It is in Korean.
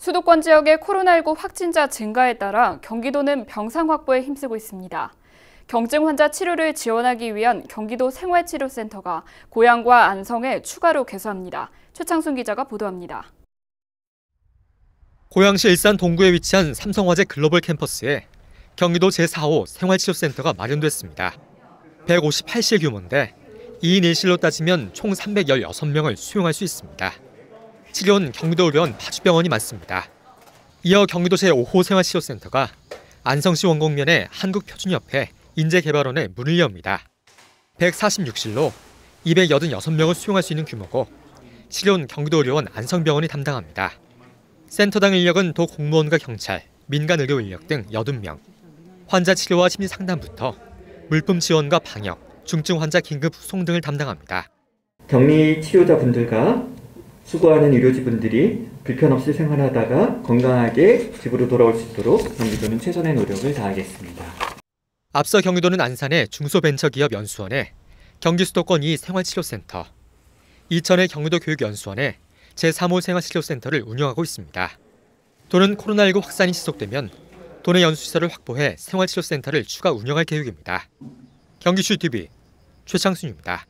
수도권 지역의 코로나19 확진자 증가에 따라 경기도는 병상 확보에 힘쓰고 있습니다. 경증 환자 치료를 지원하기 위한 경기도 생활치료센터가 고양과 안성에 추가로 개소합니다. 최창순 기자가 보도합니다. 고양시 일산 동구에 위치한 삼성화재 글로벌 캠퍼스에 경기도 제4호 생활치료센터가 마련됐습니다. 158실 규모인데 2인 1실로 따지면 총 316명을 수용할 수 있습니다. 치료는 경기도의료원 파주병원이 많습니다. 이어 경기도시 5호 생활치료센터가 안성시 원곡면의 한국표준협회 인재개발원에 문을 엽니다. 146실로 286명을 수용할 수 있는 규모고 치료는 경기도의료원 안성병원이 담당합니다. 센터당 인력은 도 공무원과 경찰, 민간의료 인력 등 80명, 환자 치료와 심리 상담부터 물품 지원과 방역, 중증 환자 긴급 후송 등을 담당합니다. 격리 치료자분들과 수고하는 의료진분들이 불편 없이 생활하다가 건강하게 집으로 돌아올 수 있도록 경기도는 최선의 노력을 다하겠습니다. 앞서 경기도는 안산의 중소벤처기업 연수원에 경기 수도권 2 생활치료센터, 이천의 경기도 교육연수원에 제3호 생활치료센터를 운영하고 있습니다. 도는 코로나19 확산이 지속되면 도내 연수시설을 확보해 생활치료센터를 추가 운영할 계획입니다. 경기슈TV 최창순입니다.